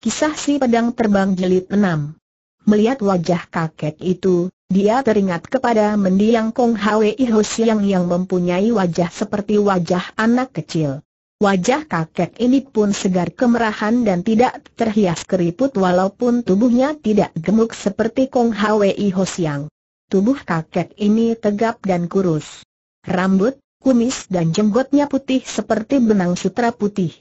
Kisah si pedang terbang Jelit 6 Melihat wajah kakek itu, dia teringat kepada mendiang Kong Hwi Ho Siang yang mempunyai wajah seperti wajah anak kecil. Wajah kakek ini pun segar kemerahan dan tidak terhias keriput walaupun tubuhnya tidak gemuk seperti Kong Hwi Ho Siang. Tubuh kakek ini tegap dan kurus. Rambut, kumis dan jenggotnya putih seperti benang sutra putih.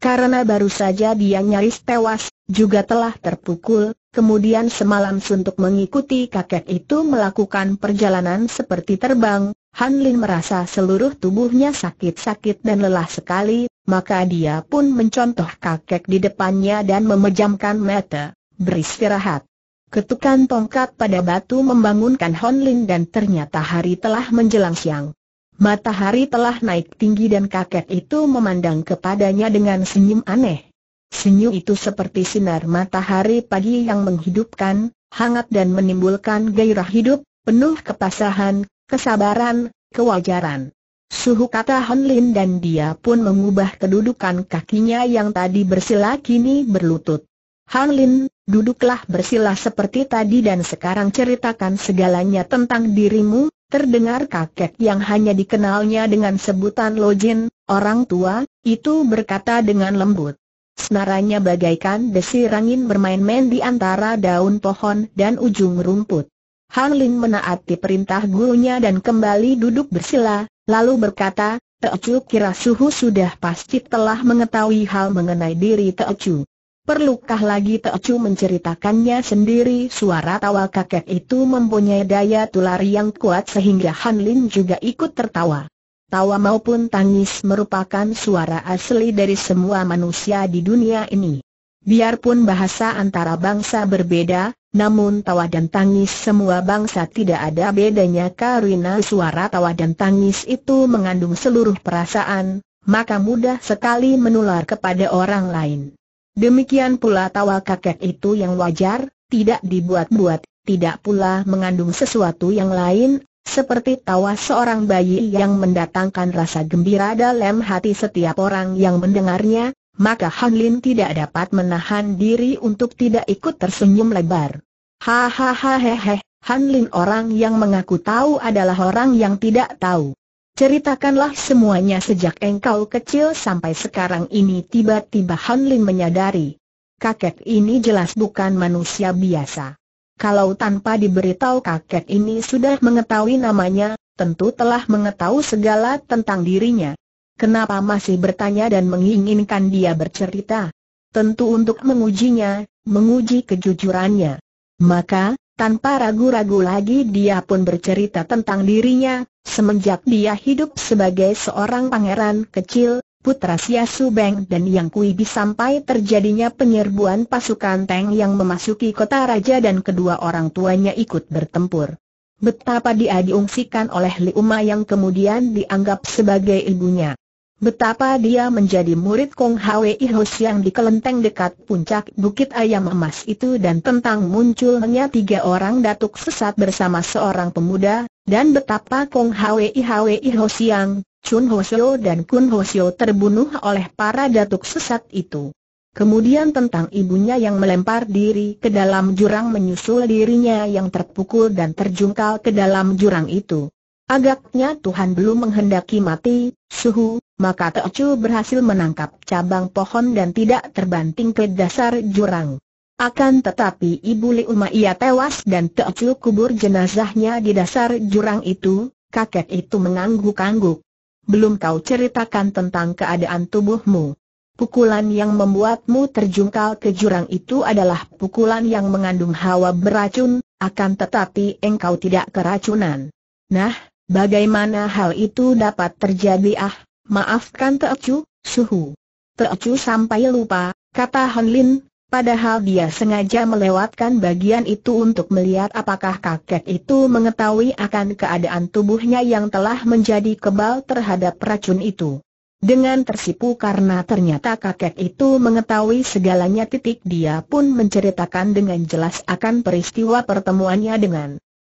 Karena baru saja dia nyaris tewas, juga telah terpukul, kemudian semalam suntuk mengikuti kakek itu melakukan perjalanan seperti terbang, Han Lin merasa seluruh tubuhnya sakit-sakit dan lelah sekali, maka dia pun mencontoh kakek di depannya dan memejamkan mata, beristirahat. Ketukan tongkat pada batu membangunkan Han Lin dan ternyata hari telah menjelang siang. Matahari telah naik tinggi dan kakek itu memandang kepadanya dengan senyum aneh. Senyum itu seperti sinar matahari pagi yang menghidupkan, hangat dan menimbulkan gairah hidup, penuh kepasahan, kesabaran, kewajaran. Suhu kata Han Lin dan dia pun mengubah kedudukan kakinya yang tadi bersila kini berlutut. Han Lin, duduklah bersila seperti tadi dan sekarang ceritakan segalanya tentang dirimu, Terdengar kakek yang hanya dikenalnya dengan sebutan Lojin, orang tua, itu berkata dengan lembut. Senaranya bagaikan desir angin bermain-main di antara daun pohon dan ujung rumput. Han Lin menaati perintah gurunya dan kembali duduk bersila, lalu berkata, Teocu kira suhu sudah pasti telah mengetahui hal mengenai diri Teocu. Perlukah lagi Teocu menceritakannya sendiri suara tawa kakek itu mempunyai daya tular yang kuat sehingga Han Lin juga ikut tertawa. Tawa maupun tangis merupakan suara asli dari semua manusia di dunia ini. Biarpun bahasa antara bangsa berbeda, namun tawa dan tangis semua bangsa tidak ada bedanya karena suara tawa dan tangis itu mengandung seluruh perasaan, maka mudah sekali menular kepada orang lain. Demikian pula tawa kakek itu yang wajar, tidak dibuat-buat, tidak pula mengandung sesuatu yang lain, seperti tawa seorang bayi yang mendatangkan rasa gembira dalam hati setiap orang yang mendengarnya, maka Han Lin tidak dapat menahan diri untuk tidak ikut tersenyum lebar. Hahaha hehe, Han Lin orang yang mengaku tahu adalah orang yang tidak tahu. Ceritakanlah semuanya sejak engkau kecil sampai sekarang ini tiba-tiba Han Lin menyadari. Kakek ini jelas bukan manusia biasa. Kalau tanpa diberitahu kakek ini sudah mengetahui namanya, tentu telah mengetahui segala tentang dirinya. Kenapa masih bertanya dan menginginkan dia bercerita? Tentu untuk mengujinya, menguji kejujurannya. Maka, tanpa ragu-ragu lagi dia pun bercerita tentang dirinya, semenjak dia hidup sebagai seorang pangeran kecil, putra Sia dan Yang Kui Bi sampai terjadinya penyerbuan pasukan Teng yang memasuki kota raja dan kedua orang tuanya ikut bertempur. Betapa dia diungsikan oleh Liuma yang kemudian dianggap sebagai ibunya. Betapa dia menjadi murid Kong Hwi Hos yang di kelenteng dekat puncak Bukit Ayam Emas itu dan tentang munculnya tiga orang datuk sesat bersama seorang pemuda, dan betapa Kong Hwe Ihwe Hos yang, Chun Hosyo dan Kun Hosyo terbunuh oleh para datuk sesat itu. Kemudian tentang ibunya yang melempar diri ke dalam jurang menyusul dirinya yang terpukul dan terjungkal ke dalam jurang itu. Agaknya Tuhan belum menghendaki mati, suhu, maka Teocu berhasil menangkap cabang pohon dan tidak terbanting ke dasar jurang. Akan tetapi Ibu Liuma ia tewas dan Teocu kubur jenazahnya di dasar jurang itu, kakek itu mengangguk-angguk. Belum kau ceritakan tentang keadaan tubuhmu. Pukulan yang membuatmu terjungkal ke jurang itu adalah pukulan yang mengandung hawa beracun, akan tetapi engkau tidak keracunan. Nah, Bagaimana hal itu dapat terjadi ah? Maafkan Teocu, suhu. Teocu sampai lupa, kata Han Lin, padahal dia sengaja melewatkan bagian itu untuk melihat apakah kakek itu mengetahui akan keadaan tubuhnya yang telah menjadi kebal terhadap racun itu. Dengan tersipu karena ternyata kakek itu mengetahui segalanya titik dia pun menceritakan dengan jelas akan peristiwa pertemuannya dengan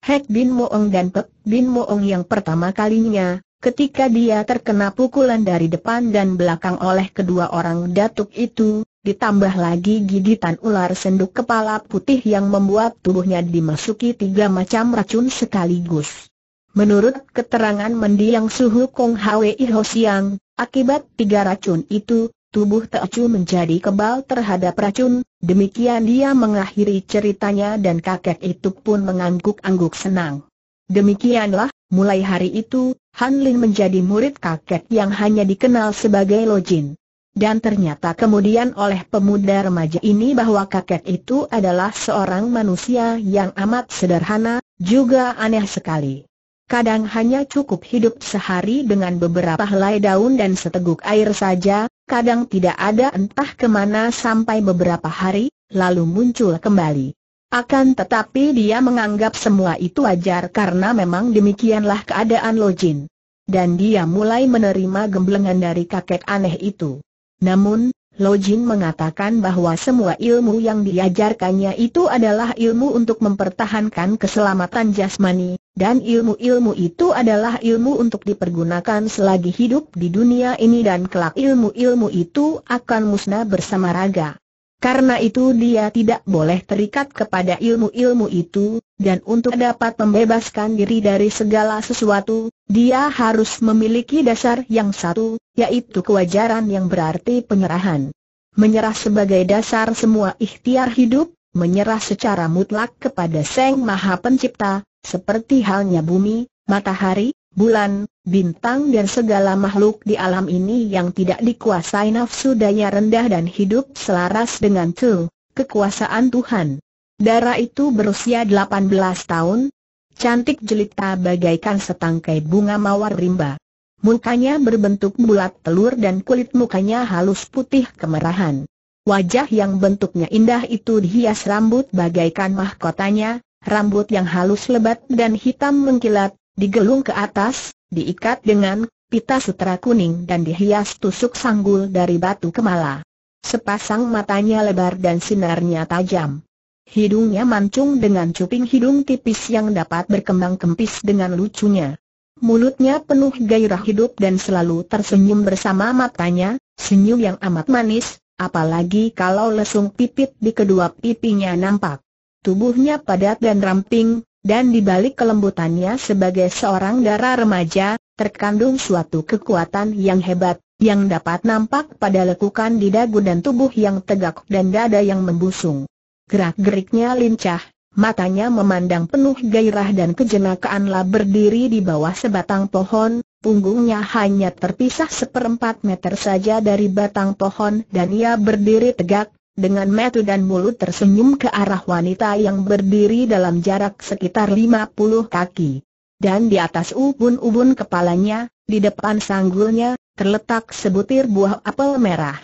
Hek Bin Moong dan Pek Bin Moong yang pertama kalinya, ketika dia terkena pukulan dari depan dan belakang oleh kedua orang datuk itu, ditambah lagi gigitan ular senduk kepala putih yang membuat tubuhnya dimasuki tiga macam racun sekaligus. Menurut keterangan mendiang suhu Kong Hwi Ho Siang, akibat tiga racun itu, tubuh Teocu menjadi kebal terhadap racun, demikian dia mengakhiri ceritanya dan kakek itu pun mengangguk-angguk senang. Demikianlah, mulai hari itu, Han Lin menjadi murid kakek yang hanya dikenal sebagai Lojin. Dan ternyata kemudian oleh pemuda remaja ini bahwa kakek itu adalah seorang manusia yang amat sederhana, juga aneh sekali. Kadang hanya cukup hidup sehari dengan beberapa helai daun dan seteguk air saja, kadang tidak ada entah kemana sampai beberapa hari, lalu muncul kembali. Akan tetapi dia menganggap semua itu wajar karena memang demikianlah keadaan Lojin. Dan dia mulai menerima gemblengan dari kakek aneh itu. Namun, Lo Jin mengatakan bahwa semua ilmu yang diajarkannya itu adalah ilmu untuk mempertahankan keselamatan jasmani, dan ilmu-ilmu itu adalah ilmu untuk dipergunakan selagi hidup di dunia ini dan kelak ilmu-ilmu itu akan musnah bersama raga. Karena itu dia tidak boleh terikat kepada ilmu-ilmu itu, dan untuk dapat membebaskan diri dari segala sesuatu, dia harus memiliki dasar yang satu, yaitu kewajaran yang berarti penyerahan. Menyerah sebagai dasar semua ikhtiar hidup, menyerah secara mutlak kepada Sang Maha Pencipta, seperti halnya bumi, matahari, bulan, bintang dan segala makhluk di alam ini yang tidak dikuasai nafsu daya rendah dan hidup selaras dengan tu, kekuasaan Tuhan. Dara itu berusia 18 tahun, cantik jelita bagaikan setangkai bunga mawar rimba. Mukanya berbentuk bulat telur dan kulit mukanya halus putih kemerahan. Wajah yang bentuknya indah itu dihias rambut bagaikan mahkotanya, rambut yang halus lebat dan hitam mengkilat, digelung ke atas, diikat dengan pita sutra kuning dan dihias tusuk sanggul dari batu kemala. Sepasang matanya lebar dan sinarnya tajam. Hidungnya mancung dengan cuping hidung tipis yang dapat berkembang kempis dengan lucunya. Mulutnya penuh gairah hidup dan selalu tersenyum bersama matanya, senyum yang amat manis, apalagi kalau lesung pipit di kedua pipinya nampak. Tubuhnya padat dan ramping, dan di balik kelembutannya sebagai seorang darah remaja, terkandung suatu kekuatan yang hebat, yang dapat nampak pada lekukan di dagu dan tubuh yang tegak dan dada yang membusung gerak-geriknya lincah, matanya memandang penuh gairah dan kejenakaanlah berdiri di bawah sebatang pohon, punggungnya hanya terpisah seperempat meter saja dari batang pohon dan ia berdiri tegak, dengan metu dan mulut tersenyum ke arah wanita yang berdiri dalam jarak sekitar lima puluh kaki. Dan di atas ubun-ubun kepalanya, di depan sanggulnya, terletak sebutir buah apel merah.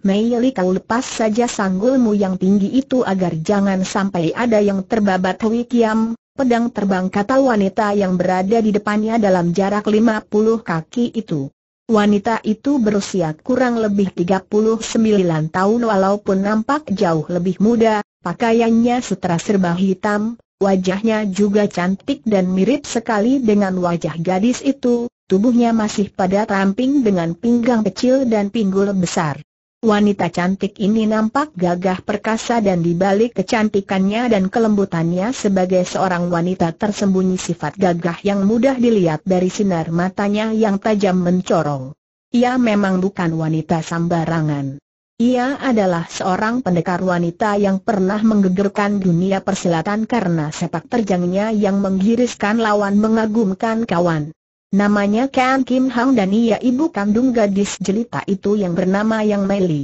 Mei Yeli kau lepas saja sanggulmu yang tinggi itu agar jangan sampai ada yang terbabat Hui Kiam, pedang terbang kata wanita yang berada di depannya dalam jarak 50 kaki itu. Wanita itu berusia kurang lebih 39 tahun walaupun nampak jauh lebih muda, pakaiannya sutra serba hitam, wajahnya juga cantik dan mirip sekali dengan wajah gadis itu, tubuhnya masih pada ramping dengan pinggang kecil dan pinggul besar. Wanita cantik ini nampak gagah perkasa dan dibalik kecantikannya dan kelembutannya sebagai seorang wanita tersembunyi sifat gagah yang mudah dilihat dari sinar matanya yang tajam mencorong. Ia memang bukan wanita sambarangan. Ia adalah seorang pendekar wanita yang pernah menggegerkan dunia persilatan karena sepak terjangnya yang menggiriskan lawan mengagumkan kawan. Namanya Ken Kim Hang dan ia ibu kandung gadis jelita itu yang bernama Yang Meli.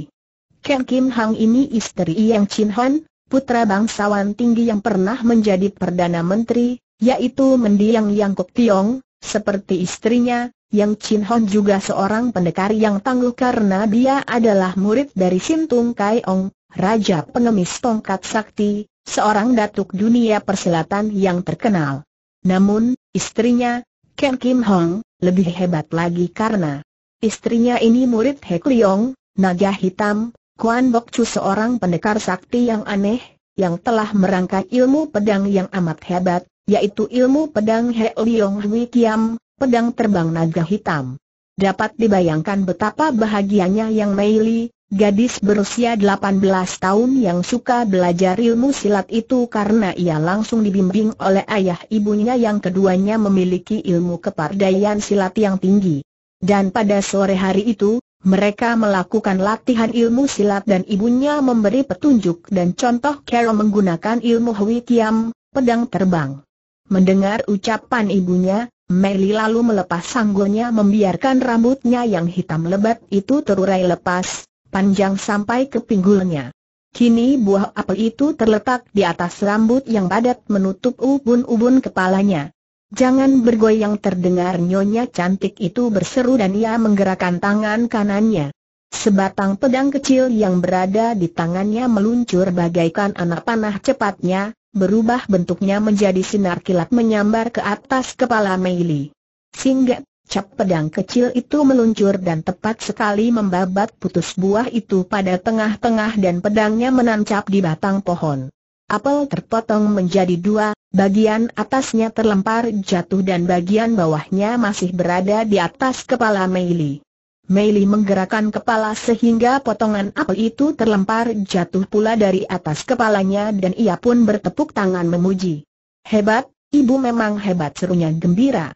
Ken Kim Hang ini istri Yang Chin Han, putra bangsawan tinggi yang pernah menjadi Perdana Menteri, yaitu mendiang Yang Kok Tiong, seperti istrinya, Yang Chin Hon juga seorang pendekar yang tangguh karena dia adalah murid dari Sin Tung Kai Ong, Raja Pengemis Tongkat Sakti, seorang datuk dunia perselatan yang terkenal. Namun, istrinya, Ken Kim Hong, lebih hebat lagi karena istrinya ini murid Hek Leong, naga hitam, Kuan Bok Chu seorang pendekar sakti yang aneh, yang telah merangkai ilmu pedang yang amat hebat, yaitu ilmu pedang Hek Leong Hui Kiam, pedang terbang naga hitam. Dapat dibayangkan betapa bahagianya yang Mei Li, Gadis berusia 18 tahun yang suka belajar ilmu silat itu karena ia langsung dibimbing oleh ayah ibunya yang keduanya memiliki ilmu kepardaian silat yang tinggi. Dan pada sore hari itu, mereka melakukan latihan ilmu silat dan ibunya memberi petunjuk dan contoh cara menggunakan ilmu Hui Kiam, pedang terbang. Mendengar ucapan ibunya, Meli lalu melepas sanggulnya membiarkan rambutnya yang hitam lebat itu terurai lepas, panjang sampai ke pinggulnya. Kini buah apel itu terletak di atas rambut yang padat menutup ubun-ubun kepalanya. Jangan bergoyang terdengar nyonya cantik itu berseru dan ia menggerakkan tangan kanannya. Sebatang pedang kecil yang berada di tangannya meluncur bagaikan anak panah cepatnya, berubah bentuknya menjadi sinar kilat menyambar ke atas kepala Meili. Singgah Cap pedang kecil itu meluncur dan tepat sekali membabat putus buah itu pada tengah-tengah dan pedangnya menancap di batang pohon. Apel terpotong menjadi dua, bagian atasnya terlempar jatuh dan bagian bawahnya masih berada di atas kepala Meili. Meili menggerakkan kepala sehingga potongan apel itu terlempar jatuh pula dari atas kepalanya dan ia pun bertepuk tangan memuji. Hebat, ibu memang hebat serunya gembira.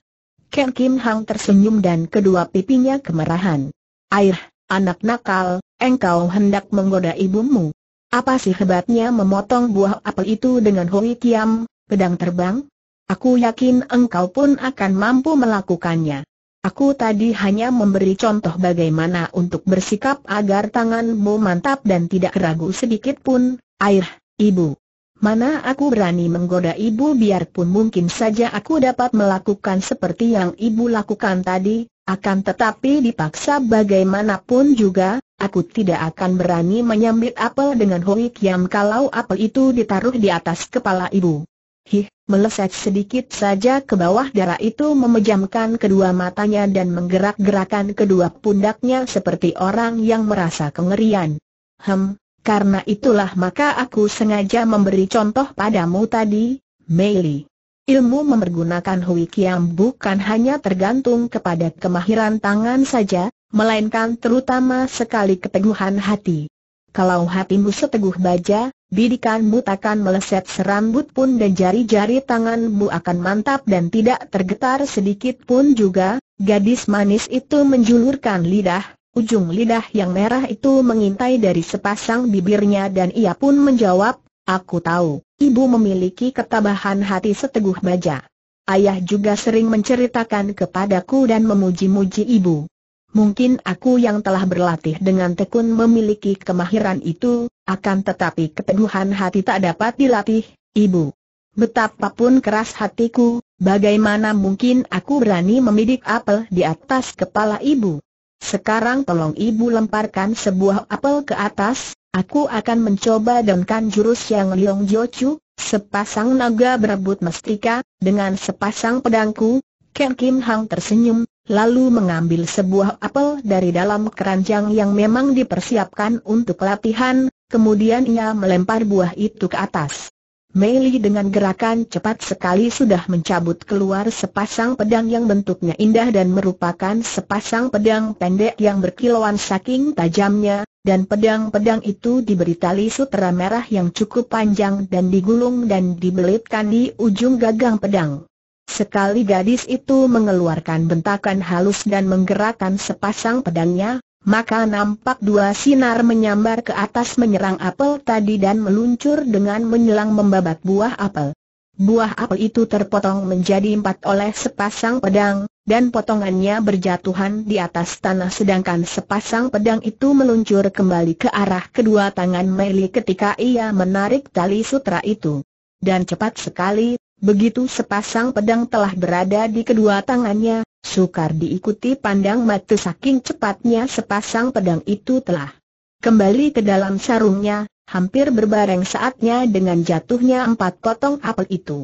Ken Kim Hang tersenyum dan kedua pipinya kemerahan. Air, anak nakal, engkau hendak menggoda ibumu. Apa sih hebatnya memotong buah apel itu dengan Hoi Kiam, pedang terbang? Aku yakin engkau pun akan mampu melakukannya. Aku tadi hanya memberi contoh bagaimana untuk bersikap agar tanganmu mantap dan tidak ragu sedikit pun. Air, ibu, Mana aku berani menggoda ibu biarpun mungkin saja aku dapat melakukan seperti yang ibu lakukan tadi, akan tetapi dipaksa bagaimanapun juga, aku tidak akan berani menyambit apel dengan Hoi Kiam kalau apel itu ditaruh di atas kepala ibu. Hih, meleset sedikit saja ke bawah darah itu memejamkan kedua matanya dan menggerak-gerakan kedua pundaknya seperti orang yang merasa kengerian. Hem, karena itulah maka aku sengaja memberi contoh padamu tadi, Meili. Ilmu mempergunakan Hui Kiam bukan hanya tergantung kepada kemahiran tangan saja, melainkan terutama sekali keteguhan hati. Kalau hatimu seteguh baja, bidikanmu takkan meleset serambut pun dan jari-jari tanganmu akan mantap dan tidak tergetar sedikit pun juga, gadis manis itu menjulurkan lidah, Ujung lidah yang merah itu mengintai dari sepasang bibirnya dan ia pun menjawab, Aku tahu, ibu memiliki ketabahan hati seteguh baja. Ayah juga sering menceritakan kepadaku dan memuji-muji ibu. Mungkin aku yang telah berlatih dengan tekun memiliki kemahiran itu, akan tetapi keteguhan hati tak dapat dilatih, ibu. Betapapun keras hatiku, bagaimana mungkin aku berani memidik apel di atas kepala ibu? Sekarang tolong ibu lemparkan sebuah apel ke atas, aku akan mencoba dengkan jurus yang Liong Jochu, sepasang naga berebut mestika, dengan sepasang pedangku. Ken Kim Hang tersenyum, lalu mengambil sebuah apel dari dalam keranjang yang memang dipersiapkan untuk latihan, kemudian ia melempar buah itu ke atas. Meili dengan gerakan cepat sekali sudah mencabut keluar sepasang pedang yang bentuknya indah dan merupakan sepasang pedang pendek yang berkilauan saking tajamnya, dan pedang-pedang itu diberi tali sutera merah yang cukup panjang dan digulung dan dibelitkan di ujung gagang pedang. Sekali gadis itu mengeluarkan bentakan halus dan menggerakkan sepasang pedangnya, maka nampak dua sinar menyambar ke atas menyerang apel tadi dan meluncur dengan menyelang membabat buah apel. Buah apel itu terpotong menjadi empat oleh sepasang pedang, dan potongannya berjatuhan di atas tanah sedangkan sepasang pedang itu meluncur kembali ke arah kedua tangan Meli ketika ia menarik tali sutra itu. Dan cepat sekali, begitu sepasang pedang telah berada di kedua tangannya, Sukar diikuti pandang mata saking cepatnya sepasang pedang itu telah kembali ke dalam sarungnya, hampir berbareng saatnya dengan jatuhnya empat potong apel itu.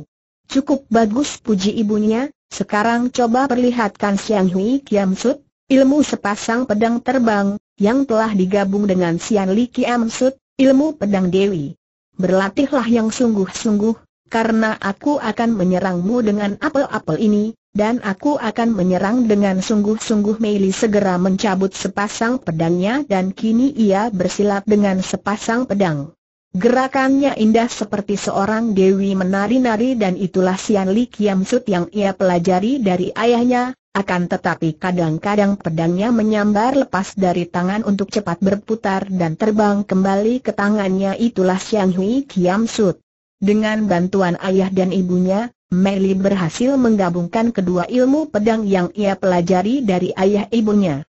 Cukup bagus puji ibunya, sekarang coba perlihatkan Siang Hui Kiam Sud, ilmu sepasang pedang terbang, yang telah digabung dengan Sian Li Kiam Sud, ilmu pedang Dewi. Berlatihlah yang sungguh-sungguh, karena aku akan menyerangmu dengan apel-apel ini, dan aku akan menyerang dengan sungguh-sungguh Meili segera mencabut sepasang pedangnya dan kini ia bersilat dengan sepasang pedang. Gerakannya indah seperti seorang dewi menari-nari dan itulah Sian Li Kiam Sut yang ia pelajari dari ayahnya, akan tetapi kadang-kadang pedangnya menyambar lepas dari tangan untuk cepat berputar dan terbang kembali ke tangannya itulah Siang Hui Kiam Sut. Dengan bantuan ayah dan ibunya, Meli berhasil menggabungkan kedua ilmu pedang yang ia pelajari dari ayah ibunya.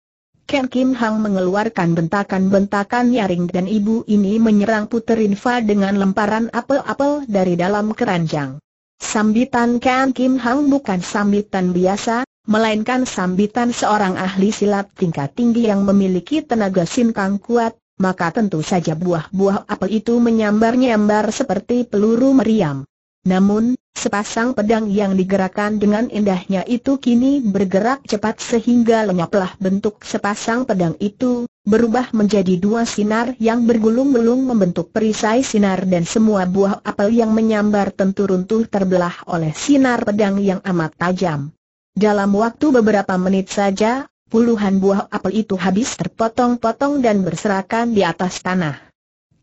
Ken Kim Hang mengeluarkan bentakan-bentakan nyaring dan ibu ini menyerang Puterinfa dengan lemparan apel-apel dari dalam keranjang. Sambitan Ken Kim Hang bukan sambitan biasa, melainkan sambitan seorang ahli silat tingkat tinggi yang memiliki tenaga sinkang kuat, maka tentu saja buah-buah apel itu menyambar-nyambar seperti peluru meriam. Namun, Sepasang pedang yang digerakkan dengan indahnya itu kini bergerak cepat sehingga lenyaplah bentuk sepasang pedang itu, berubah menjadi dua sinar yang bergulung-gulung membentuk perisai sinar dan semua buah apel yang menyambar tentu runtuh terbelah oleh sinar pedang yang amat tajam. Dalam waktu beberapa menit saja, puluhan buah apel itu habis terpotong-potong dan berserakan di atas tanah.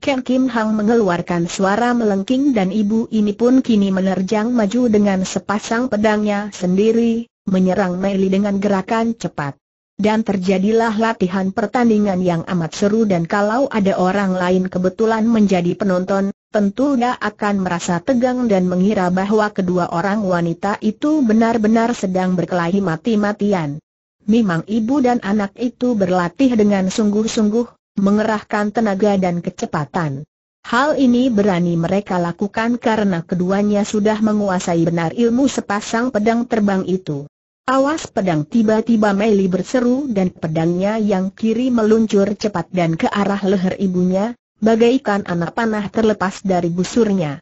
Ken Kim Hang mengeluarkan suara melengking dan ibu ini pun kini menerjang maju dengan sepasang pedangnya sendiri, menyerang Mei dengan gerakan cepat. Dan terjadilah latihan pertandingan yang amat seru dan kalau ada orang lain kebetulan menjadi penonton, tentu dia akan merasa tegang dan mengira bahwa kedua orang wanita itu benar-benar sedang berkelahi mati-matian. Memang ibu dan anak itu berlatih dengan sungguh-sungguh, mengerahkan tenaga dan kecepatan. Hal ini berani mereka lakukan karena keduanya sudah menguasai benar ilmu sepasang pedang terbang itu. Awas pedang tiba-tiba Meli berseru dan pedangnya yang kiri meluncur cepat dan ke arah leher ibunya, bagaikan anak panah terlepas dari busurnya.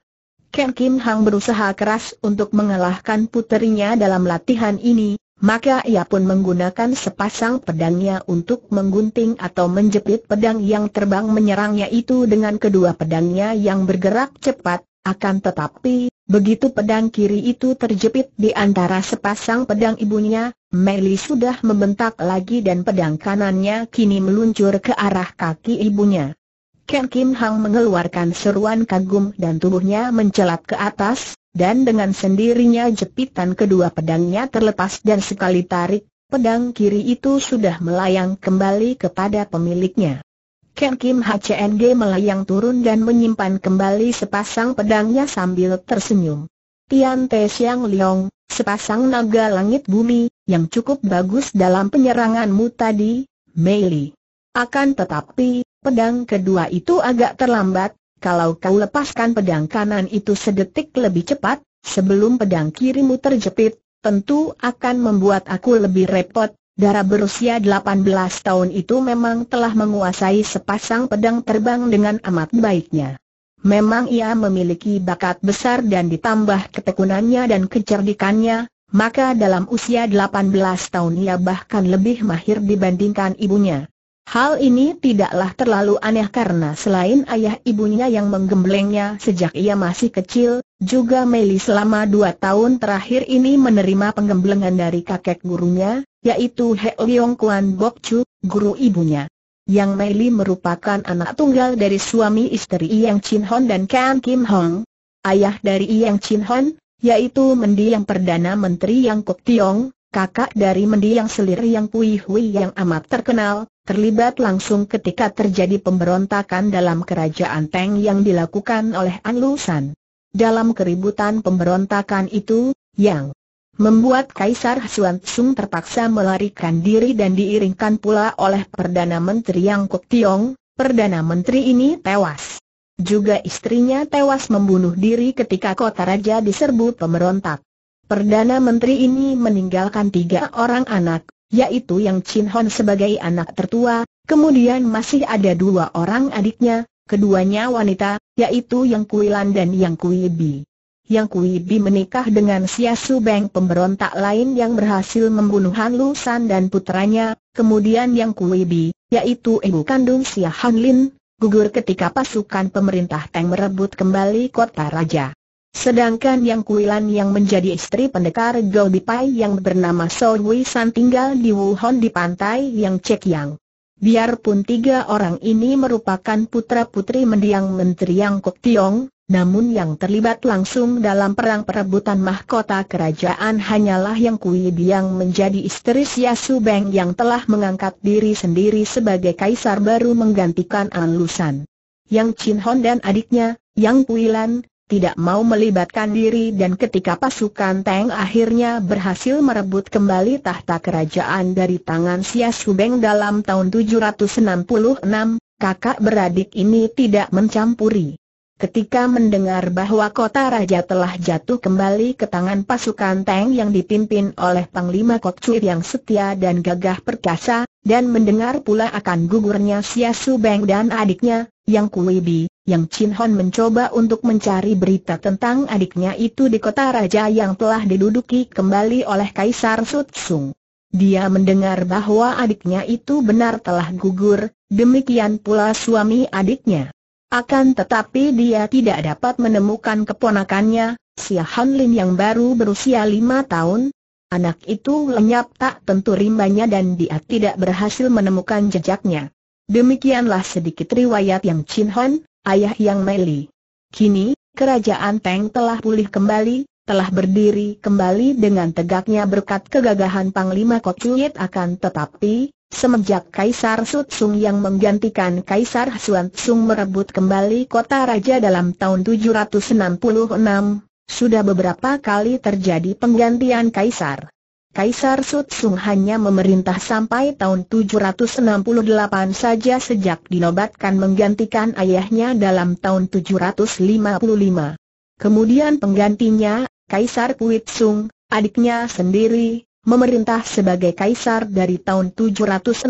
Ken Kim Hang berusaha keras untuk mengalahkan puterinya dalam latihan ini, maka ia pun menggunakan sepasang pedangnya untuk menggunting atau menjepit pedang yang terbang menyerangnya itu dengan kedua pedangnya yang bergerak cepat, akan tetapi, begitu pedang kiri itu terjepit di antara sepasang pedang ibunya, Meli sudah membentak lagi dan pedang kanannya kini meluncur ke arah kaki ibunya. Ken Kim Hang mengeluarkan seruan kagum dan tubuhnya mencelat ke atas, dan dengan sendirinya jepitan kedua pedangnya terlepas dan sekali tarik, pedang kiri itu sudah melayang kembali kepada pemiliknya. Ken Kim HCNG melayang turun dan menyimpan kembali sepasang pedangnya sambil tersenyum. Tian Te Siang Leong, sepasang naga langit bumi, yang cukup bagus dalam penyeranganmu tadi, Mei Li. Akan tetapi, pedang kedua itu agak terlambat, kalau kau lepaskan pedang kanan itu sedetik lebih cepat, sebelum pedang kirimu terjepit, tentu akan membuat aku lebih repot. Dara berusia 18 tahun itu memang telah menguasai sepasang pedang terbang dengan amat baiknya. Memang ia memiliki bakat besar dan ditambah ketekunannya dan kecerdikannya, maka dalam usia 18 tahun ia bahkan lebih mahir dibandingkan ibunya. Hal ini tidaklah terlalu aneh karena selain ayah ibunya yang menggemblengnya sejak ia masih kecil, juga Meli selama dua tahun terakhir ini menerima penggemblengan dari kakek gurunya, yaitu Heo Yong Kuan Bok Chu, guru ibunya. Yang Meli merupakan anak tunggal dari suami istri Yang Chin Hon dan Kang Kim Hong. Ayah dari Yang Chin Hon, yaitu mendiang Perdana Menteri Yang Kok Tiong, kakak dari mendiang selir yang Pui Hui yang amat terkenal, terlibat langsung ketika terjadi pemberontakan dalam kerajaan Teng yang dilakukan oleh An Lusan. Dalam keributan pemberontakan itu, yang membuat Kaisar Suan Tsung terpaksa melarikan diri dan diiringkan pula oleh Perdana Menteri Yang Kuk Tiong, Perdana Menteri ini tewas. Juga istrinya tewas membunuh diri ketika kota raja diserbu pemberontak. Perdana Menteri ini meninggalkan tiga orang anak, yaitu Yang Chin Hon sebagai anak tertua, kemudian masih ada dua orang adiknya, keduanya wanita, yaitu Yang Kui-lan dan Yang kui Kuibi. Yang kui Kuibi menikah dengan Siasu Su Beng pemberontak lain yang berhasil membunuh Han Lu San dan putranya, kemudian Yang kui Kuibi, yaitu ibu kandung Sia Han Lin, gugur ketika pasukan pemerintah Teng merebut kembali kota raja. Sedangkan yang Kuilan yang menjadi istri pendekar Pai yang bernama So San tinggal di Wuhan di pantai yang Cek Yang. Biarpun tiga orang ini merupakan putra-putri mendiang Menteri Yang Kok Tiong, namun yang terlibat langsung dalam perang perebutan mahkota kerajaan hanyalah Yang Kui Biang menjadi istri Xia Su Beng yang telah mengangkat diri sendiri sebagai kaisar baru menggantikan An Lusan. Yang Chin Hon dan adiknya, Yang Kuilan, tidak mau melibatkan diri dan ketika pasukan Tang akhirnya berhasil merebut kembali tahta kerajaan dari tangan Sia Subeng dalam tahun 766, kakak beradik ini tidak mencampuri. Ketika mendengar bahwa kota raja telah jatuh kembali ke tangan pasukan Tang yang dipimpin oleh Panglima Kok Cui yang setia dan gagah perkasa, dan mendengar pula akan gugurnya Sia Subeng dan adiknya, Yang Kui Bi, yang Chin Hon mencoba untuk mencari berita tentang adiknya itu di kota raja yang telah diduduki kembali oleh Kaisar Sutsung. Dia mendengar bahwa adiknya itu benar telah gugur, demikian pula suami adiknya. Akan tetapi dia tidak dapat menemukan keponakannya, Xia Han Lin yang baru berusia lima tahun, Anak itu lenyap tak tentu rimbanya dan dia tidak berhasil menemukan jejaknya. Demikianlah sedikit riwayat yang Chin Hon, ayah yang Meli. Kini, kerajaan Teng telah pulih kembali, telah berdiri kembali dengan tegaknya berkat kegagahan Panglima Kocuyit akan tetapi, Semenjak Kaisar Sutsung yang menggantikan Kaisar Suansung merebut kembali kota raja dalam tahun 766, sudah beberapa kali terjadi penggantian kaisar. Kaisar Sutsung hanya memerintah sampai tahun 768 saja sejak dinobatkan menggantikan ayahnya dalam tahun 755. Kemudian penggantinya, Kaisar Kuitsung, adiknya sendiri, memerintah sebagai kaisar dari tahun 768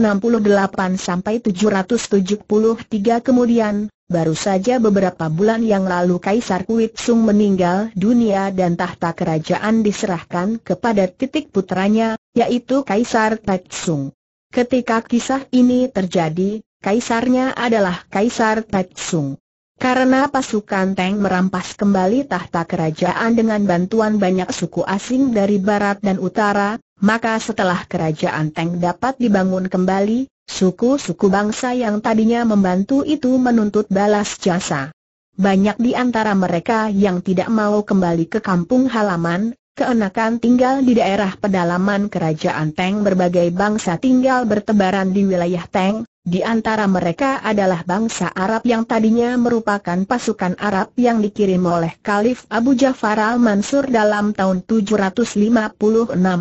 sampai 773 kemudian, Baru saja beberapa bulan yang lalu Kaisar Kuit Sung meninggal dunia dan tahta kerajaan diserahkan kepada titik putranya, yaitu Kaisar Taitsung. Ketika kisah ini terjadi, kaisarnya adalah Kaisar Taitsung. Karena pasukan Teng merampas kembali tahta kerajaan dengan bantuan banyak suku asing dari barat dan utara, maka setelah kerajaan Teng dapat dibangun kembali, suku-suku bangsa yang tadinya membantu itu menuntut balas jasa. Banyak di antara mereka yang tidak mau kembali ke kampung halaman, keenakan tinggal di daerah pedalaman kerajaan Teng berbagai bangsa tinggal bertebaran di wilayah Teng, di antara mereka adalah bangsa Arab yang tadinya merupakan pasukan Arab yang dikirim oleh Khalif Abu Ja'far al-Mansur dalam tahun 756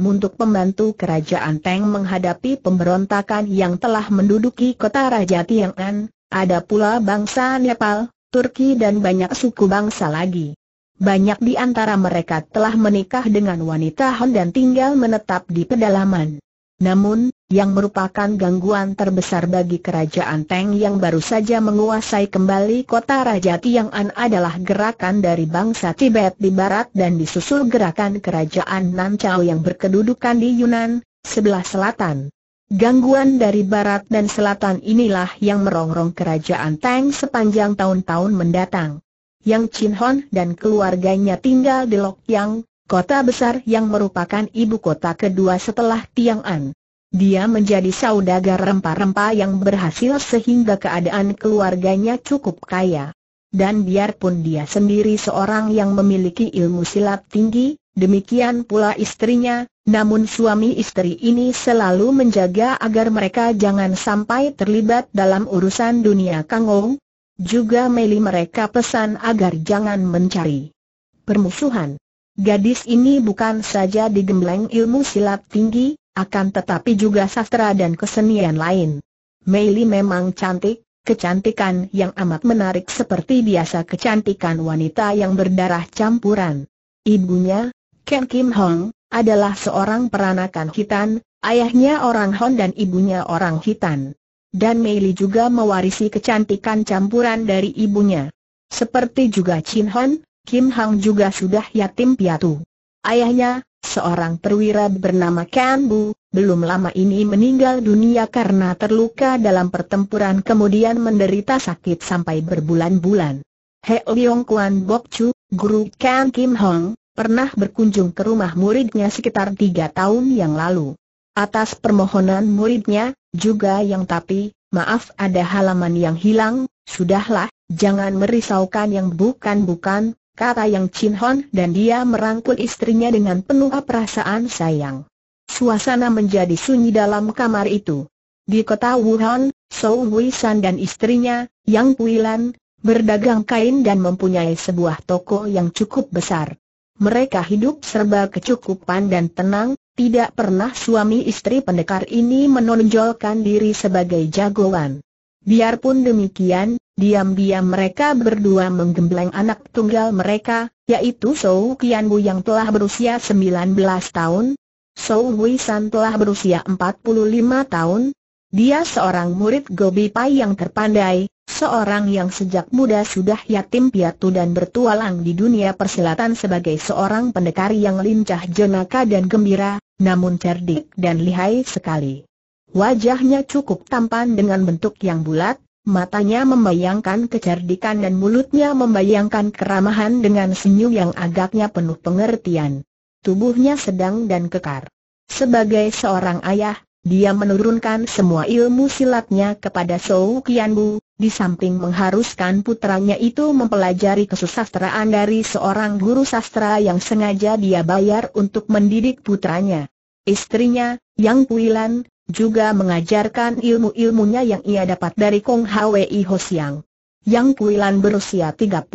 untuk membantu kerajaan Teng menghadapi pemberontakan yang telah menduduki kota Raja Tiang'an, ada pula bangsa Nepal, Turki dan banyak suku bangsa lagi. Banyak di antara mereka telah menikah dengan wanita Han dan tinggal menetap di pedalaman. Namun, yang merupakan gangguan terbesar bagi kerajaan Teng yang baru saja menguasai kembali kota Raja Tiang'an adalah gerakan dari bangsa Tibet di barat dan disusul gerakan kerajaan Nanchao yang berkedudukan di Yunan, sebelah selatan. Gangguan dari barat dan selatan inilah yang merongrong kerajaan Teng sepanjang tahun-tahun mendatang. Yang Chin Hon dan keluarganya tinggal di Lok Yang, kota besar yang merupakan ibu kota kedua setelah Tiang'an. Dia menjadi saudagar rempah-rempah yang berhasil sehingga keadaan keluarganya cukup kaya. Dan biarpun dia sendiri seorang yang memiliki ilmu silat tinggi, demikian pula istrinya, namun suami istri ini selalu menjaga agar mereka jangan sampai terlibat dalam urusan dunia kangong. Juga Meli mereka pesan agar jangan mencari permusuhan. Gadis ini bukan saja digembleng ilmu silat tinggi, akan tetapi juga sastra dan kesenian lain. Meili memang cantik, kecantikan yang amat menarik seperti biasa kecantikan wanita yang berdarah campuran. Ibunya, Ken Kim Hong, adalah seorang peranakan hitam, ayahnya orang Hon dan ibunya orang hitam. Dan Meili juga mewarisi kecantikan campuran dari ibunya. Seperti juga Chin Hon, Kim Hong juga sudah yatim piatu. Ayahnya, seorang perwira bernama Kambu, belum lama ini meninggal dunia karena terluka dalam pertempuran kemudian menderita sakit sampai berbulan-bulan. He Leong Kuan Bok Chu, guru Kan Kim Hong, pernah berkunjung ke rumah muridnya sekitar tiga tahun yang lalu. Atas permohonan muridnya, juga yang tapi, maaf ada halaman yang hilang, sudahlah, jangan merisaukan yang bukan-bukan, kata Yang Chin Hon dan dia merangkul istrinya dengan penuh perasaan sayang. Suasana menjadi sunyi dalam kamar itu. Di kota Wuhan, Sou san dan istrinya, Yang Puilan, berdagang kain dan mempunyai sebuah toko yang cukup besar. Mereka hidup serba kecukupan dan tenang, tidak pernah suami istri pendekar ini menonjolkan diri sebagai jagoan. Biarpun demikian, diam-diam mereka berdua menggembleng anak tunggal mereka, yaitu Sou Kian Bu yang telah berusia 19 tahun, Sou Hui San telah berusia 45 tahun. Dia seorang murid Gobi Pai yang terpandai, seorang yang sejak muda sudah yatim piatu dan bertualang di dunia persilatan sebagai seorang pendekar yang lincah jenaka dan gembira, namun cerdik dan lihai sekali. Wajahnya cukup tampan dengan bentuk yang bulat, matanya membayangkan kecerdikan dan mulutnya membayangkan keramahan dengan senyum yang agaknya penuh pengertian. Tubuhnya sedang dan kekar. Sebagai seorang ayah, dia menurunkan semua ilmu silatnya kepada Sou Qianbu, di samping mengharuskan putranya itu mempelajari kesusastraan dari seorang guru sastra yang sengaja dia bayar untuk mendidik putranya. Istrinya, Yang Puilan, juga mengajarkan ilmu-ilmunya yang ia dapat dari Kong Hwi Hosiang. Yang Lan berusia 39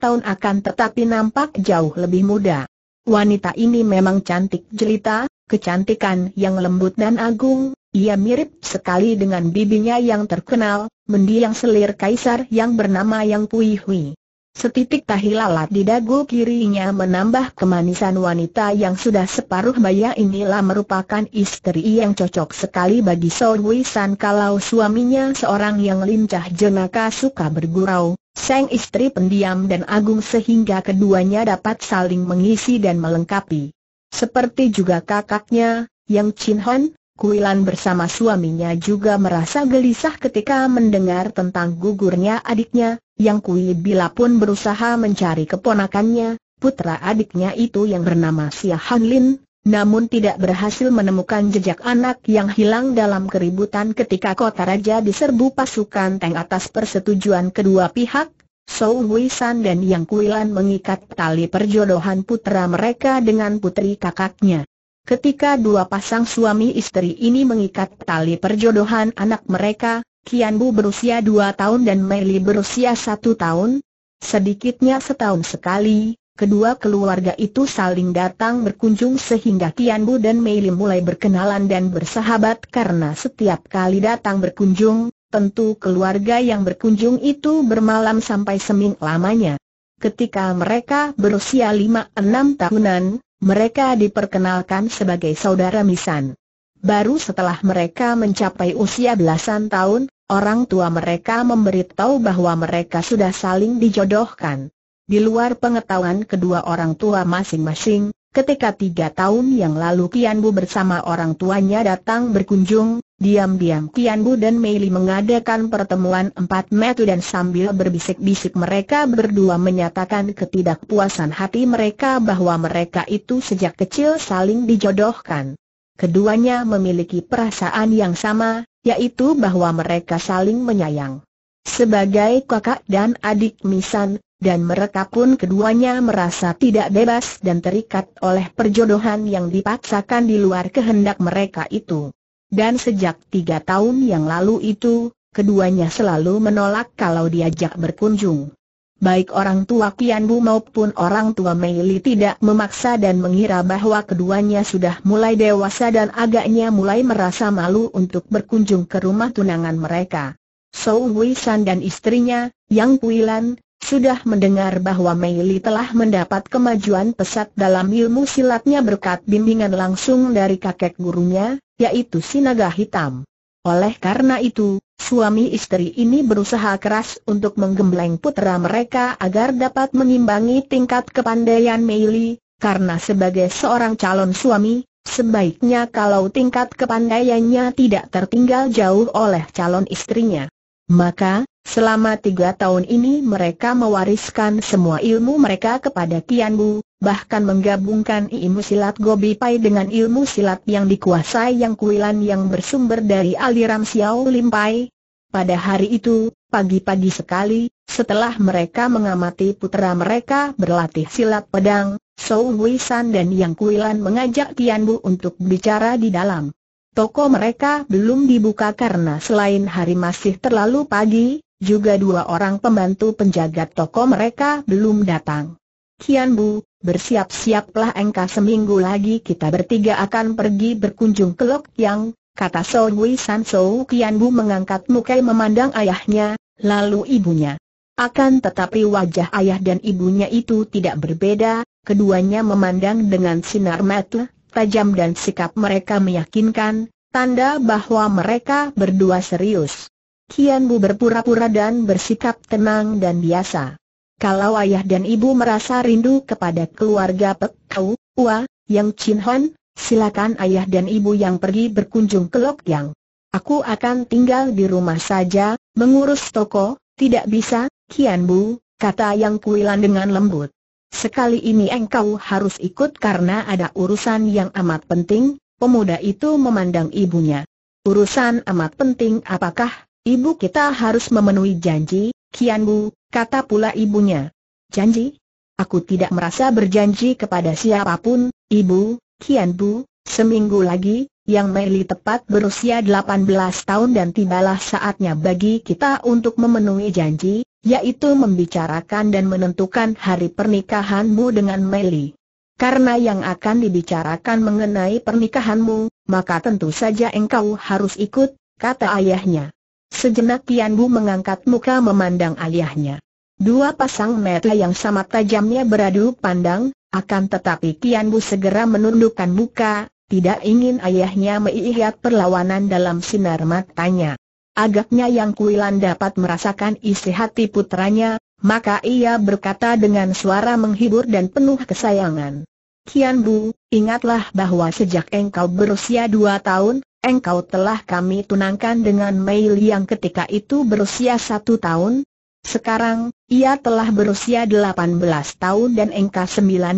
tahun akan tetapi nampak jauh lebih muda. Wanita ini memang cantik jelita, kecantikan yang lembut dan agung, ia mirip sekali dengan bibinya yang terkenal, mendiang selir kaisar yang bernama Yang Pui Hui. Setitik tahi lalat di dagu kirinya menambah kemanisan wanita yang sudah separuh baya inilah merupakan istri yang cocok sekali bagi Wei San kalau suaminya seorang yang lincah jenaka suka bergurau, sang istri pendiam dan agung sehingga keduanya dapat saling mengisi dan melengkapi. Seperti juga kakaknya, Yang Chin Hon, Kuilan bersama suaminya juga merasa gelisah ketika mendengar tentang gugurnya adiknya, yang Kui Bila pun berusaha mencari keponakannya, putra adiknya itu yang bernama Sia Han namun tidak berhasil menemukan jejak anak yang hilang dalam keributan ketika kota raja diserbu pasukan Teng atas persetujuan kedua pihak, Sou Hui San dan Yang Kuilan mengikat tali perjodohan putra mereka dengan putri kakaknya. Ketika dua pasang suami istri ini mengikat tali perjodohan anak mereka, Kian Bu berusia dua tahun dan Mei berusia satu tahun, sedikitnya setahun sekali, kedua keluarga itu saling datang berkunjung sehingga Kian Bu dan Mei mulai berkenalan dan bersahabat karena setiap kali datang berkunjung, tentu keluarga yang berkunjung itu bermalam sampai seming lamanya. Ketika mereka berusia lima enam tahunan, mereka diperkenalkan sebagai saudara misan. Baru setelah mereka mencapai usia belasan tahun, orang tua mereka memberitahu bahwa mereka sudah saling dijodohkan. Di luar pengetahuan kedua orang tua masing-masing, Ketika tiga tahun yang lalu Kian bersama orang tuanya datang berkunjung, diam-diam Kian dan Meili mengadakan pertemuan empat metu dan sambil berbisik-bisik mereka berdua menyatakan ketidakpuasan hati mereka bahwa mereka itu sejak kecil saling dijodohkan. Keduanya memiliki perasaan yang sama, yaitu bahwa mereka saling menyayang. Sebagai kakak dan adik Misan, dan mereka pun keduanya merasa tidak bebas dan terikat oleh perjodohan yang dipaksakan di luar kehendak mereka itu. Dan sejak tiga tahun yang lalu itu, keduanya selalu menolak kalau diajak berkunjung. Baik orang tua Kian Bu maupun orang tua Meili tidak memaksa dan mengira bahwa keduanya sudah mulai dewasa dan agaknya mulai merasa malu untuk berkunjung ke rumah tunangan mereka. So Wei San dan istrinya, Yang Puilan, sudah mendengar bahwa Mei telah mendapat kemajuan pesat dalam ilmu silatnya berkat bimbingan langsung dari kakek gurunya, yaitu Sinaga Hitam. Oleh karena itu, suami istri ini berusaha keras untuk menggembleng putra mereka agar dapat mengimbangi tingkat kepandaian Mei karena sebagai seorang calon suami, sebaiknya kalau tingkat kepandaiannya tidak tertinggal jauh oleh calon istrinya. Maka, Selama tiga tahun ini mereka mewariskan semua ilmu mereka kepada Tian Bu, bahkan menggabungkan ilmu silat Gobi Pai dengan ilmu silat yang dikuasai Yang Kuilan yang bersumber dari aliran Xiao Lim Pai. Pada hari itu, pagi-pagi sekali, setelah mereka mengamati putera mereka berlatih silat pedang, Sou San dan Yang Kuilan mengajak Tian Bu untuk bicara di dalam. Toko mereka belum dibuka karena selain hari masih terlalu pagi, juga dua orang pembantu penjaga toko mereka belum datang. Kian Bu, bersiap-siaplah engkau seminggu lagi kita bertiga akan pergi berkunjung ke Lok Yang, kata So Wei San So Kian Bu mengangkat muka memandang ayahnya, lalu ibunya. Akan tetapi wajah ayah dan ibunya itu tidak berbeda, keduanya memandang dengan sinar mata tajam dan sikap mereka meyakinkan, tanda bahwa mereka berdua serius. Kian Bu berpura-pura dan bersikap tenang dan biasa. Kalau ayah dan ibu merasa rindu kepada keluarga Pek Kau, Ua, Yang Chin Hon, silakan ayah dan ibu yang pergi berkunjung ke Lok Yang. Aku akan tinggal di rumah saja, mengurus toko, tidak bisa, Kian Bu, kata Yang Kuilan dengan lembut. Sekali ini engkau harus ikut karena ada urusan yang amat penting, pemuda itu memandang ibunya. Urusan amat penting apakah Ibu kita harus memenuhi janji, Kian Bu, kata pula ibunya. Janji? Aku tidak merasa berjanji kepada siapapun, Ibu, Kian Bu. seminggu lagi, yang Meli tepat berusia 18 tahun dan tibalah saatnya bagi kita untuk memenuhi janji, yaitu membicarakan dan menentukan hari pernikahanmu dengan Meli. Karena yang akan dibicarakan mengenai pernikahanmu, maka tentu saja engkau harus ikut, kata ayahnya. Sejenak Tian Bu mengangkat muka memandang ayahnya. Dua pasang mata yang sama tajamnya beradu pandang, akan tetapi Tian Bu segera menundukkan muka, tidak ingin ayahnya melihat perlawanan dalam sinar matanya. Agaknya yang Kuilan dapat merasakan isi hati putranya, maka ia berkata dengan suara menghibur dan penuh kesayangan. Kian Bu, ingatlah bahwa sejak engkau berusia dua tahun, engkau telah kami tunangkan dengan Mei yang ketika itu berusia satu tahun. Sekarang, ia telah berusia delapan belas tahun dan engkau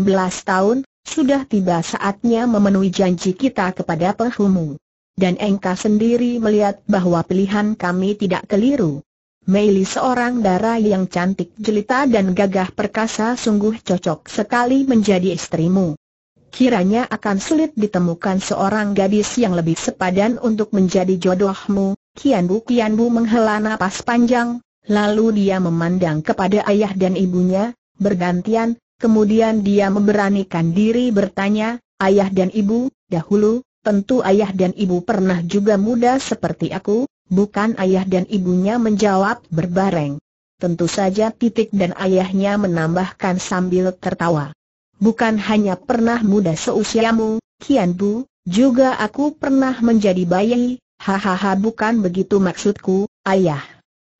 belas tahun, sudah tiba saatnya memenuhi janji kita kepada Pehumu. Dan engkau sendiri melihat bahwa pilihan kami tidak keliru. Meili seorang darah yang cantik jelita dan gagah perkasa sungguh cocok sekali menjadi istrimu kiranya akan sulit ditemukan seorang gadis yang lebih sepadan untuk menjadi jodohmu. Kianbu Kianbu menghela napas panjang, lalu dia memandang kepada ayah dan ibunya, bergantian, kemudian dia memberanikan diri bertanya, ayah dan ibu, dahulu, tentu ayah dan ibu pernah juga muda seperti aku, bukan ayah dan ibunya menjawab berbareng. Tentu saja titik dan ayahnya menambahkan sambil tertawa. Bukan hanya pernah muda seusiamu, Kian Bu, juga aku pernah menjadi bayi, hahaha bukan begitu maksudku, ayah.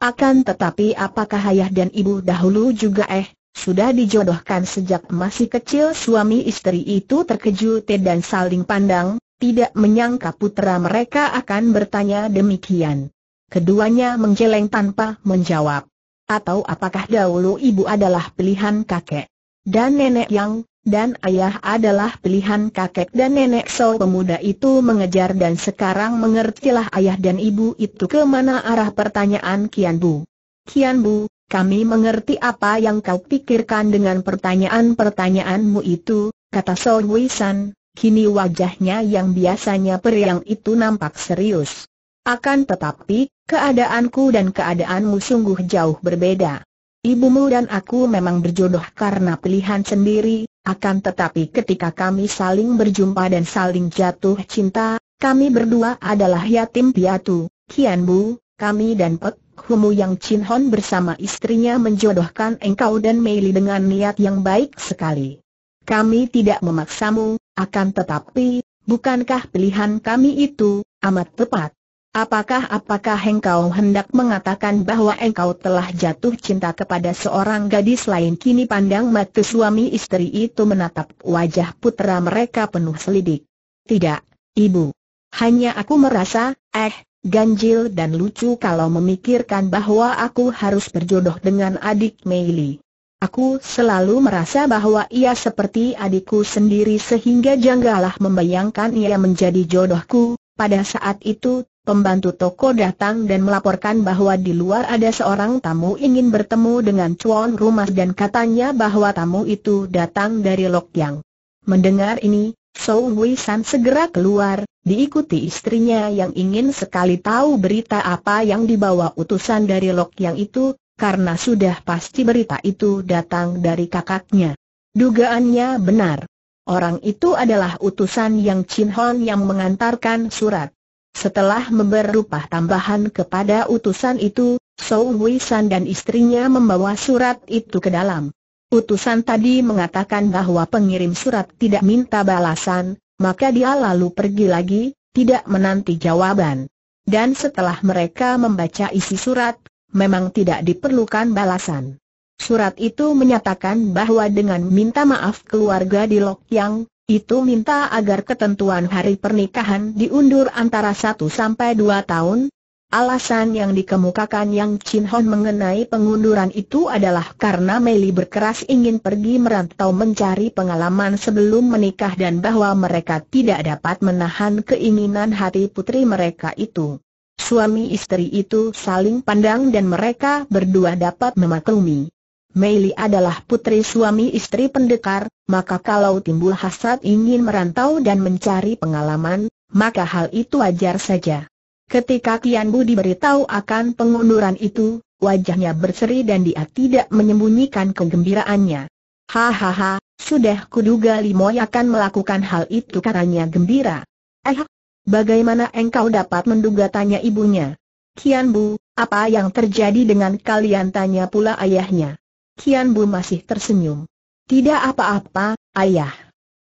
Akan tetapi apakah ayah dan ibu dahulu juga eh, sudah dijodohkan sejak masih kecil suami istri itu terkejut dan saling pandang, tidak menyangka putra mereka akan bertanya demikian. Keduanya menjeleng tanpa menjawab. Atau apakah dahulu ibu adalah pilihan kakek? dan nenek yang dan ayah adalah pilihan kakek dan nenek so pemuda itu mengejar dan sekarang mengertilah ayah dan ibu itu ke mana arah pertanyaan Kian Bu. Kian Bu, kami mengerti apa yang kau pikirkan dengan pertanyaan-pertanyaanmu itu, kata So Wei San, kini wajahnya yang biasanya periang itu nampak serius. Akan tetapi, keadaanku dan keadaanmu sungguh jauh berbeda. Ibumu dan aku memang berjodoh karena pilihan sendiri, akan tetapi ketika kami saling berjumpa dan saling jatuh cinta, kami berdua adalah yatim piatu. Kianbu, Bu, kami dan Pek Humu yang Chin Hon bersama istrinya menjodohkan engkau dan Meili dengan niat yang baik sekali. Kami tidak memaksamu, akan tetapi, bukankah pilihan kami itu amat tepat? Apakah-apakah engkau hendak mengatakan bahwa engkau telah jatuh cinta kepada seorang gadis lain kini pandang mata suami istri itu menatap wajah putra mereka penuh selidik. Tidak, ibu. Hanya aku merasa, eh, ganjil dan lucu kalau memikirkan bahwa aku harus berjodoh dengan adik Meili. Aku selalu merasa bahwa ia seperti adikku sendiri sehingga janggalah membayangkan ia menjadi jodohku, pada saat itu pembantu toko datang dan melaporkan bahwa di luar ada seorang tamu ingin bertemu dengan cuan Rumah dan katanya bahwa tamu itu datang dari Lokyang. Mendengar ini, Sou Wei San segera keluar, diikuti istrinya yang ingin sekali tahu berita apa yang dibawa utusan dari Lokyang itu, karena sudah pasti berita itu datang dari kakaknya. Dugaannya benar. Orang itu adalah utusan yang Chin Hon yang mengantarkan surat. Setelah memberupah tambahan kepada utusan itu, Sou San dan istrinya membawa surat itu ke dalam. Utusan tadi mengatakan bahwa pengirim surat tidak minta balasan, maka dia lalu pergi lagi, tidak menanti jawaban. Dan setelah mereka membaca isi surat, memang tidak diperlukan balasan. Surat itu menyatakan bahwa dengan minta maaf keluarga di Lok Yang, itu minta agar ketentuan hari pernikahan diundur antara satu sampai dua tahun. Alasan yang dikemukakan Yang Chin Hon mengenai pengunduran itu adalah karena Meli berkeras ingin pergi merantau mencari pengalaman sebelum menikah dan bahwa mereka tidak dapat menahan keinginan hati putri mereka itu. Suami istri itu saling pandang dan mereka berdua dapat memaklumi. Meili adalah putri suami istri pendekar, maka kalau timbul hasrat ingin merantau dan mencari pengalaman, maka hal itu wajar saja. Ketika Kian Bu diberitahu akan pengunduran itu, wajahnya berseri dan dia tidak menyembunyikan kegembiraannya. Hahaha, sudah kuduga Limoy akan melakukan hal itu karanya gembira. Eh, bagaimana engkau dapat menduga tanya ibunya? Kian Bu, apa yang terjadi dengan kalian tanya pula ayahnya. Kian Bu masih tersenyum. Tidak apa-apa, ayah.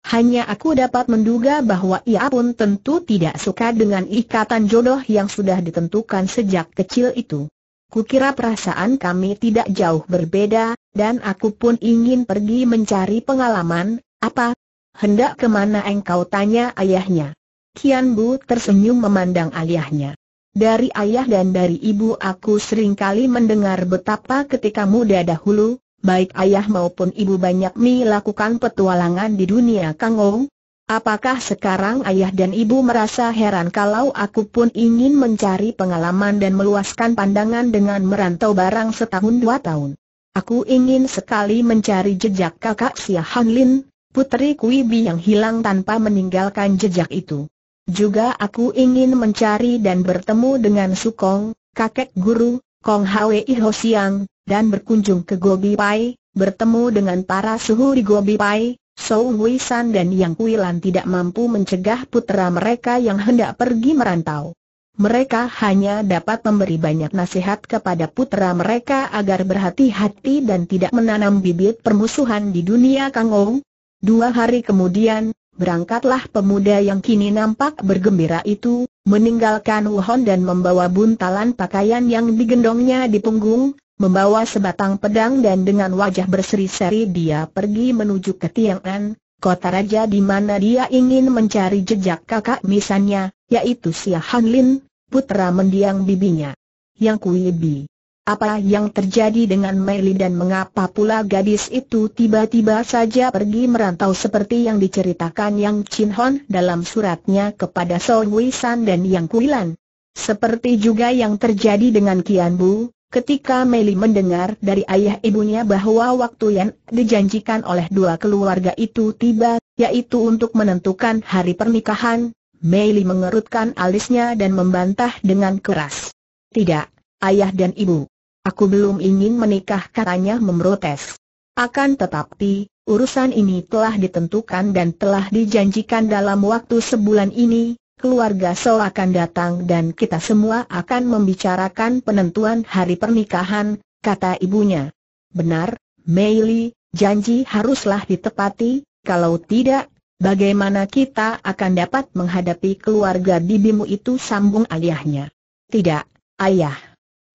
Hanya aku dapat menduga bahwa ia pun tentu tidak suka dengan ikatan jodoh yang sudah ditentukan sejak kecil itu. Kukira perasaan kami tidak jauh berbeda, dan aku pun ingin pergi mencari pengalaman, apa? Hendak kemana engkau tanya ayahnya? Kian Bu tersenyum memandang ayahnya. Dari ayah dan dari ibu aku seringkali mendengar betapa ketika muda dahulu, baik ayah maupun ibu banyak melakukan petualangan di dunia Kangong. Apakah sekarang ayah dan ibu merasa heran kalau aku pun ingin mencari pengalaman dan meluaskan pandangan dengan merantau barang setahun dua tahun? Aku ingin sekali mencari jejak kakak Sia Han Lin, putri Kui Bi yang hilang tanpa meninggalkan jejak itu. Juga aku ingin mencari dan bertemu dengan Sukong, kakek guru, Kong Hwe Ho Siang, dan berkunjung ke Gobi Pai, bertemu dengan para suhu di Gobi Pai, Sou Hui San dan Yang Kuilan tidak mampu mencegah putera mereka yang hendak pergi merantau. Mereka hanya dapat memberi banyak nasihat kepada putera mereka agar berhati-hati dan tidak menanam bibit permusuhan di dunia Kang Ong. Dua hari kemudian, berangkatlah pemuda yang kini nampak bergembira itu, meninggalkan Wuhan dan membawa buntalan pakaian yang digendongnya di punggung, membawa sebatang pedang dan dengan wajah berseri-seri dia pergi menuju ke Tiang'an, kota raja di mana dia ingin mencari jejak kakak misannya, yaitu Xia Hanlin, putra mendiang bibinya. Yang Kui Bi. Apa yang terjadi dengan Meli dan mengapa pula gadis itu tiba-tiba saja pergi merantau seperti yang diceritakan Yang Chin Hon dalam suratnya kepada Sol Wei San dan Yang Kuilan? Seperti juga yang terjadi dengan Kian Bu, Ketika Meli mendengar dari ayah ibunya bahwa waktu yang dijanjikan oleh dua keluarga itu tiba, yaitu untuk menentukan hari pernikahan, Meli mengerutkan alisnya dan membantah dengan keras. Tidak, ayah dan ibu. Aku belum ingin menikah katanya memprotes. Akan tetapi, urusan ini telah ditentukan dan telah dijanjikan dalam waktu sebulan ini, keluarga So akan datang dan kita semua akan membicarakan penentuan hari pernikahan, kata ibunya. Benar, Meili, janji haruslah ditepati, kalau tidak, bagaimana kita akan dapat menghadapi keluarga bibimu itu sambung ayahnya. Tidak, ayah.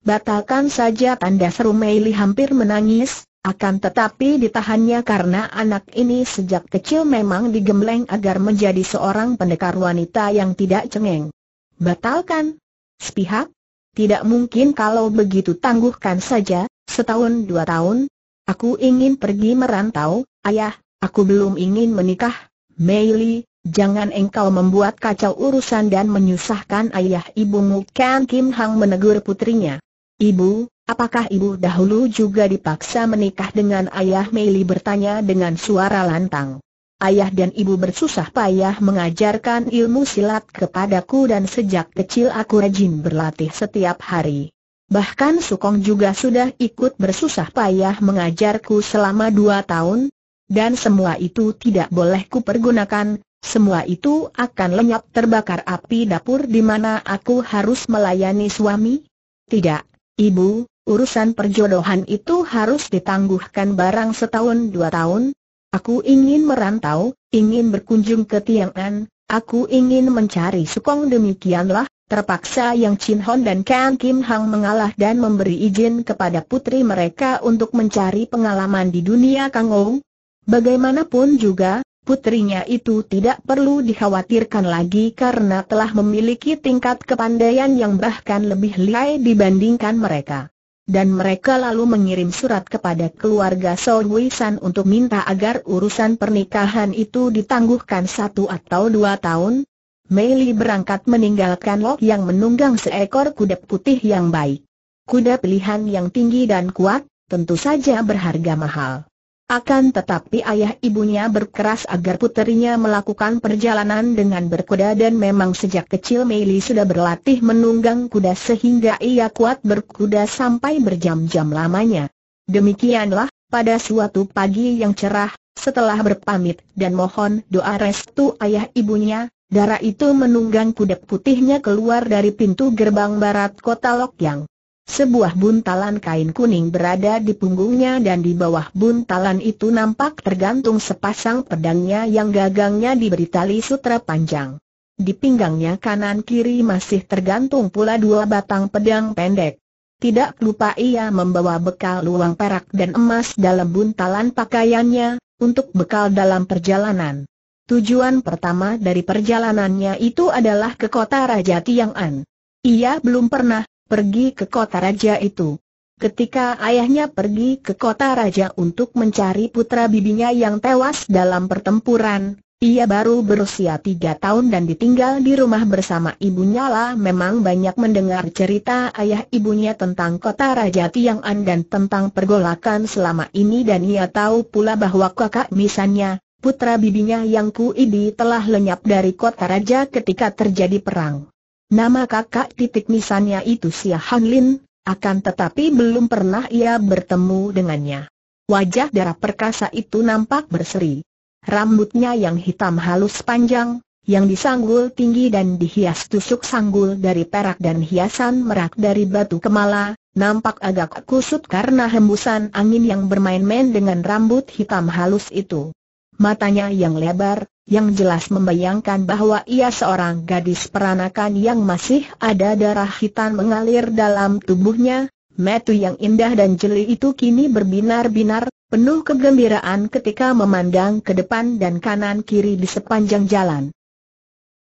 Batalkan saja tanda seru Meili hampir menangis, akan tetapi ditahannya karena anak ini sejak kecil memang digembleng agar menjadi seorang pendekar wanita yang tidak cengeng. Batalkan? Sepihak? Tidak mungkin kalau begitu tangguhkan saja, setahun dua tahun. Aku ingin pergi merantau, ayah, aku belum ingin menikah. Meili, Jangan engkau membuat kacau urusan dan menyusahkan ayah ibumu Kan Kim Hang menegur putrinya. Ibu, apakah ibu dahulu juga dipaksa menikah dengan ayah Meili bertanya dengan suara lantang. Ayah dan ibu bersusah payah mengajarkan ilmu silat kepadaku dan sejak kecil aku rajin berlatih setiap hari. Bahkan Sukong juga sudah ikut bersusah payah mengajarku selama dua tahun, dan semua itu tidak boleh kupergunakan, semua itu akan lenyap terbakar api dapur di mana aku harus melayani suami? Tidak, Ibu, urusan perjodohan itu harus ditangguhkan barang setahun dua tahun. Aku ingin merantau, ingin berkunjung ke Tiangan, aku ingin mencari sukong demikianlah, terpaksa yang Chin Hon dan Kang Kim Hang mengalah dan memberi izin kepada putri mereka untuk mencari pengalaman di dunia Kangou. Bagaimanapun juga, putrinya itu tidak perlu dikhawatirkan lagi karena telah memiliki tingkat kepandaian yang bahkan lebih lihai dibandingkan mereka. Dan mereka lalu mengirim surat kepada keluarga Soh Wisan untuk minta agar urusan pernikahan itu ditangguhkan satu atau dua tahun. Li berangkat meninggalkan Lok yang menunggang seekor kuda putih yang baik. Kuda pilihan yang tinggi dan kuat, tentu saja berharga mahal. Akan tetapi ayah ibunya berkeras agar puterinya melakukan perjalanan dengan berkuda dan memang sejak kecil Meili sudah berlatih menunggang kuda sehingga ia kuat berkuda sampai berjam-jam lamanya. Demikianlah, pada suatu pagi yang cerah, setelah berpamit dan mohon doa restu ayah ibunya, darah itu menunggang kuda putihnya keluar dari pintu gerbang barat kota Lokyang. Sebuah buntalan kain kuning berada di punggungnya dan di bawah buntalan itu nampak tergantung sepasang pedangnya yang gagangnya diberi tali sutra panjang. Di pinggangnya kanan-kiri masih tergantung pula dua batang pedang pendek. Tidak lupa ia membawa bekal luang perak dan emas dalam buntalan pakaiannya, untuk bekal dalam perjalanan. Tujuan pertama dari perjalanannya itu adalah ke kota Raja Tiang'an. Ia belum pernah pergi ke kota raja itu. Ketika ayahnya pergi ke kota raja untuk mencari putra bibinya yang tewas dalam pertempuran, ia baru berusia tiga tahun dan ditinggal di rumah bersama ibunya lah memang banyak mendengar cerita ayah ibunya tentang kota raja Tiang-an dan tentang pergolakan selama ini dan ia tahu pula bahwa kakak misannya, putra bibinya yang Kuidi telah lenyap dari kota raja ketika terjadi perang. Nama kakak titik nisannya itu Sia Han Lin, akan tetapi belum pernah ia bertemu dengannya. Wajah darah perkasa itu nampak berseri. Rambutnya yang hitam halus panjang, yang disanggul tinggi dan dihias tusuk sanggul dari perak dan hiasan merak dari batu kemala, nampak agak kusut karena hembusan angin yang bermain-main dengan rambut hitam halus itu matanya yang lebar, yang jelas membayangkan bahwa ia seorang gadis peranakan yang masih ada darah hitam mengalir dalam tubuhnya, metu yang indah dan jeli itu kini berbinar-binar, penuh kegembiraan ketika memandang ke depan dan kanan kiri di sepanjang jalan.